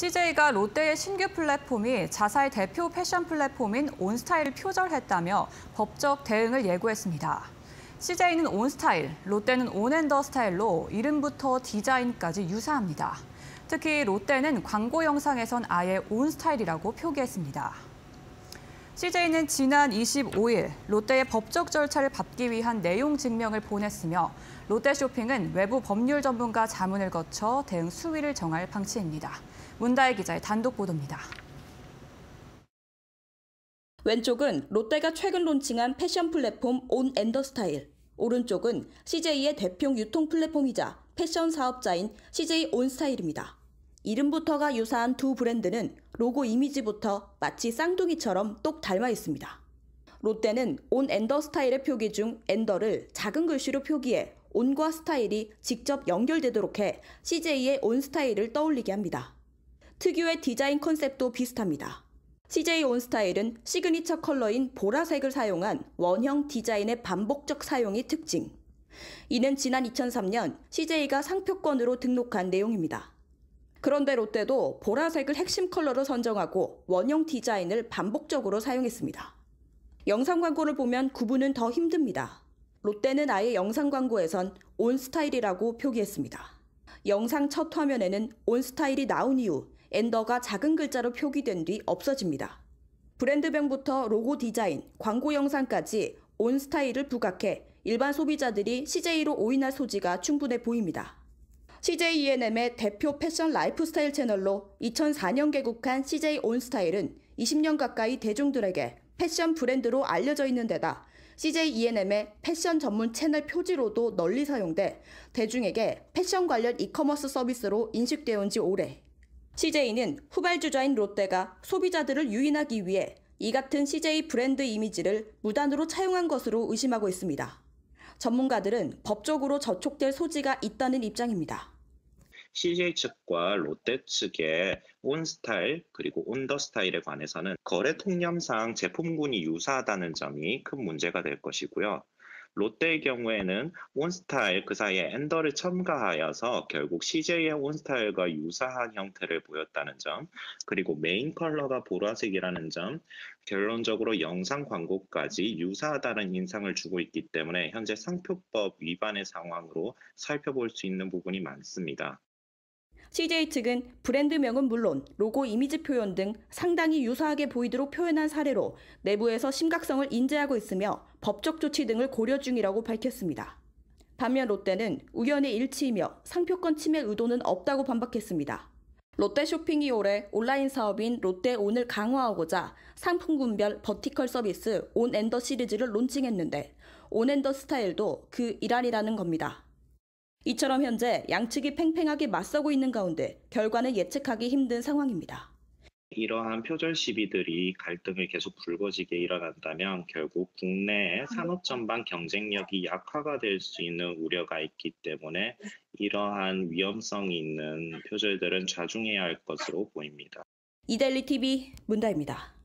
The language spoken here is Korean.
CJ가 롯데의 신규 플랫폼이 자사의 대표 패션 플랫폼인 온스타일을 표절했다며 법적 대응을 예고했습니다. CJ는 온스타일, 롯데는 온앤더 스타일로 이름부터 디자인까지 유사합니다. 특히 롯데는 광고 영상에선 아예 온스타일이라고 표기했습니다. CJ는 지난 25일 롯데의 법적 절차를 밟기 위한 내용 증명을 보냈으며 롯데쇼핑은 외부 법률 전문가 자문을 거쳐 대응 수위를 정할 방침입니다. 문다혜 기자의 단독 보도입니다. 왼쪽은 롯데가 최근 론칭한 패션 플랫폼 온 앤더스타일, 오른쪽은 CJ의 대표 유통 플랫폼이자 패션 사업자인 CJ 온스타일입니다. 이름부터가 유사한 두 브랜드는 로고 이미지부터 마치 쌍둥이처럼 똑 닮아 있습니다. 롯데는 온 엔더 스타일의 표기 중 엔더를 작은 글씨로 표기해 온과 스타일이 직접 연결되도록 해 CJ의 온 스타일을 떠올리게 합니다. 특유의 디자인 컨셉도 비슷합니다. CJ 온 스타일은 시그니처 컬러인 보라색을 사용한 원형 디자인의 반복적 사용이 특징. 이는 지난 2003년 CJ가 상표권으로 등록한 내용입니다. 그런데 롯데도 보라색을 핵심 컬러로 선정하고 원형 디자인을 반복적으로 사용했습니다. 영상 광고를 보면 구분은 더 힘듭니다. 롯데는 아예 영상 광고에선 온 스타일이라고 표기했습니다. 영상 첫 화면에는 온 스타일이 나온 이후 엔더가 작은 글자로 표기된 뒤 없어집니다. 브랜드명부터 로고 디자인, 광고 영상까지 온 스타일을 부각해 일반 소비자들이 CJ로 오인할 소지가 충분해 보입니다. CJENM의 대표 패션 라이프스타일 채널로 2004년 개국한 CJ 온스타일은 20년 가까이 대중들에게 패션 브랜드로 알려져 있는 데다 CJENM의 패션 전문 채널 표지로도 널리 사용돼 대중에게 패션 관련 이커머스 서비스로 인식되어 온 지 오래. CJ는 후발주자인 롯데가 소비자들을 유인하기 위해 이 같은 CJ 브랜드 이미지를 무단으로 차용한 것으로 의심하고 있습니다. 전문가들은 법적으로 저촉될 소지가 있다는 입장입니다. CJ 측과 롯데 측의 온스타일 그리고 온더스타일에 관해서는 거래 통념상 제품군이 유사하다는 점이 큰 문제가 될 것이고요. 롯데의 경우에는 온스타일 그 사이에 엔더를 첨가하여서 결국 CJ의 온스타일과 유사한 형태를 보였다는 점, 그리고 메인 컬러가 보라색이라는 점, 결론적으로 영상 광고까지 유사하다는 인상을 주고 있기 때문에 현재 상표법 위반의 상황으로 살펴볼 수 있는 부분이 많습니다. CJ 측은 브랜드명은 물론 로고 이미지 표현 등 상당히 유사하게 보이도록 표현한 사례로 내부에서 심각성을 인지하고 있으며 법적 조치 등을 고려 중이라고 밝혔습니다. 반면 롯데는 우연의 일치이며 상표권 침해 의도는 없다고 반박했습니다. 롯데 쇼핑이 올해 온라인 사업인 롯데 온을 강화하고자 상품군별 버티컬 서비스 온엔더 시리즈를 론칭했는데 온엔더 스타일도 그 일환이라는 겁니다. 이처럼 현재 양측이 팽팽하게 맞서고 있는 가운데 결과는 예측하기 힘든 상황입니다. 이러한 표절 시비들이 갈등을 계속 불거지게 일어난다면 결국 국내의 아, 산업 전반 경쟁력이 약화가 될 수 있는 우려가 있기 때문에 이러한 위험성이 있는 표절들은 자중해야 할 것으로 보입니다. 이델리 TV 문다입니다.